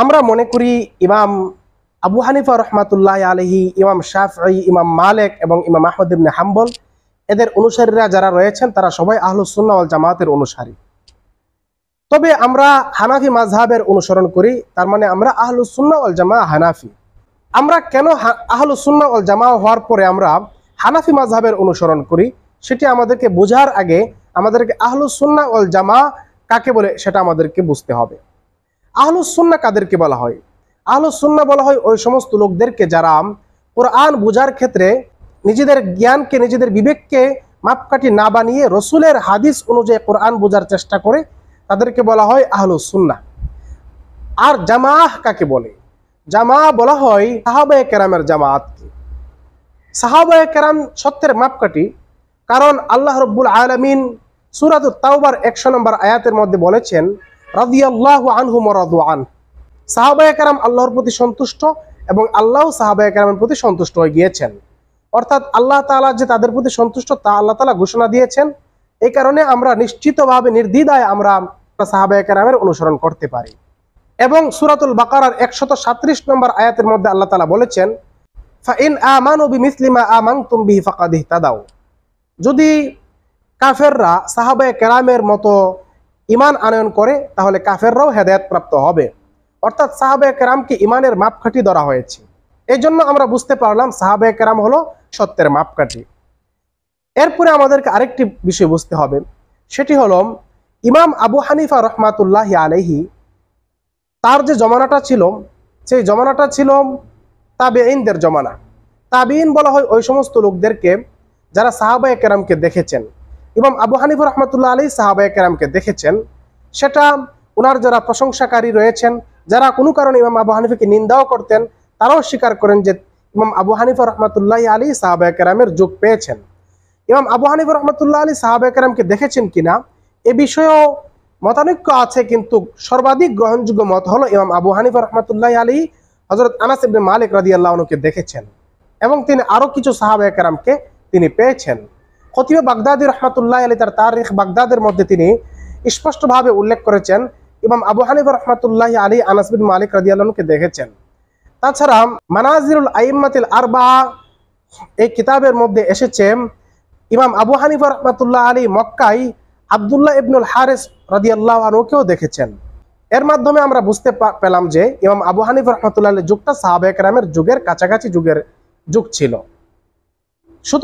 আমরা মনে করি ইমাম আবু হানিফা রহমাতুল্লাহ আলহি ইমাম শাহি ইমাম মালেক এবং ইমাম আহমদিবনে হাম্বল এদের অনুসারীরা যারা রয়েছেন তারা সবাই আহলুসুল্নাওয়াল জামাতের অনুসারী তবে আমরা হানাফি মাঝহাবের অনুসরণ করি তার মানে আমরা আহলুসুল্নাওয়াল জামা হানাফি আমরা কেন আহলুসুল্নাওয়াল জামা হওয়ার পরে আমরা হানাফি মাঝহাবের অনুসরণ করি সেটি আমাদেরকে বোঝার আগে আমাদেরকে আহলুসুল্না ওয়াল জামা কাকে বলে সেটা আমাদেরকে বুঝতে হবে আহলুসন্না কাদেরকে বলা হয় আহলুসন্না বলা হয় ওই সমস্ত লোকদেরকে যারা কোরআন বোঝার ক্ষেত্রে নিজেদের জ্ঞানকে নিজেদের বিবেককে মাপকাঠি না বানিয়ে রসুলের হাদিস অনুযায়ী কোরআন বোঝার চেষ্টা করে তাদেরকে বলা হয় আহলুসন্না আর জামাহ কাকে বলে জামা বলা হয় সাহাবায় কেরামের জামাতকে সাহাবায় কেরাম সত্যের মাপকাঠি কারণ আল্লাহ রব্বুল আলমিন সুরাত তাওবার একশো নম্বর আয়াতের মধ্যে বলেছেন রাজিয়াল্লাহ আনহু মরাদু আন সাহাবায়াকারাম আল্লাহর প্রতি সন্তুষ্ট এবং আল্লাহ সাহাবায়াকারামের প্রতি সন্তুষ্ট হয়ে গিয়েছেন অর্থাৎ আল্লাহ তালা যে তাদের প্রতি সন্তুষ্ট তা আল্লাহ তালা ঘোষণা দিয়েছেন এই কারণে আমরা নিশ্চিতভাবে নির্দ্বিধায় আমরা সাহাবায়াকারামের অনুসরণ করতে পারি এবং সুরাতুল বাকারার একশত সাত্রিশ নম্বর আয়াতের মধ্যে আল্লাহ তালা বলেছেন ফাইন আমানু মিসলিমা আমাং তুমবি যদি কাফেররা সাহাবায় কেরামের মতো ইমান আনয়ন করে তাহলে কাফেররাও হেদায়ত প্রাপ্ত হবে অর্থাৎ সাহাবে একরামকে ইমানের মাপকাঠি ধরা হয়েছে এই জন্য আমরা বুঝতে পারলাম সাহাবে একরাম হলো সত্যের মাপকাঠি এরপরে আমাদেরকে আরেকটি বিষয় বুঝতে হবে সেটি হল ইমাম আবু হানিফা রহমাতুল্লাহ আলহি তার যে জমানাটা ছিল সেই জমানাটা ছিল তাবেইনদের জমানা তাবেইন বলা হয় ওই সমস্ত লোকদেরকে যারা সাহাবা একরামকে দেখেছেন ইমাম আবু হানিফুর রহমতুল্লাহ আলী সাহাবায় কেরামকে দেখেছেন সেটা ওনার যারা প্রশংসাকারী রয়েছেন যারা কোনো কারণে ইমাম আবু হানিফিকে নিন্দাও করতেন তারাও স্বীকার করেন যে ইমাম আবু হানিফুর রহমতুল্লাহ আলী সাহাবায় কেরামের যোগ পেয়েছেন ইমাম আবু হানিফুর রহমতুল্লাহ আলী সাহাবায় কেরামকে দেখেছেন কিনা এ বিষয়েও মতানৈক্য আছে কিন্তু সর্বাধিক গ্রহণযোগ্য মত হলো ইমাম আবু হানিফা রহমতুল্লাহ আলী হজরত আনাস মালিক রাজি দেখেছেন এবং তিনি আরও কিছু সাহাবায় কেরামকে তিনি পেয়েছেন কতিবে বাগদাদি রহমাতুল্লাহ আলী তার তারিখ বাগদাদের মধ্যে তিনি স্পষ্টভাবে উল্লেখ করেছেন ইমাম আবু হানিফ রহমাতুল্লাহ আলী আনাসবিন মালিক রাজিয়ালকে দেখেছেন তাছাড়া মানাজিরুল আইম্মাতিল আরবা এই কিতাবের মধ্যে এসেছে ইমাম আবু হানিফ রহমাতুল্লাহ আলী মক্কাই আবদুল্লাহ ইবনুল হারেস রাজিয়াল্লাহ আনুকেও দেখেছেন এর মাধ্যমে আমরা বুঝতে পেলাম যে ইমাম আবু হানিফ রহমতুল্লাহ যুগটা সাহাবেকরামের যুগের কাছাকাছি যুগের যুগ ছিল সুতরাং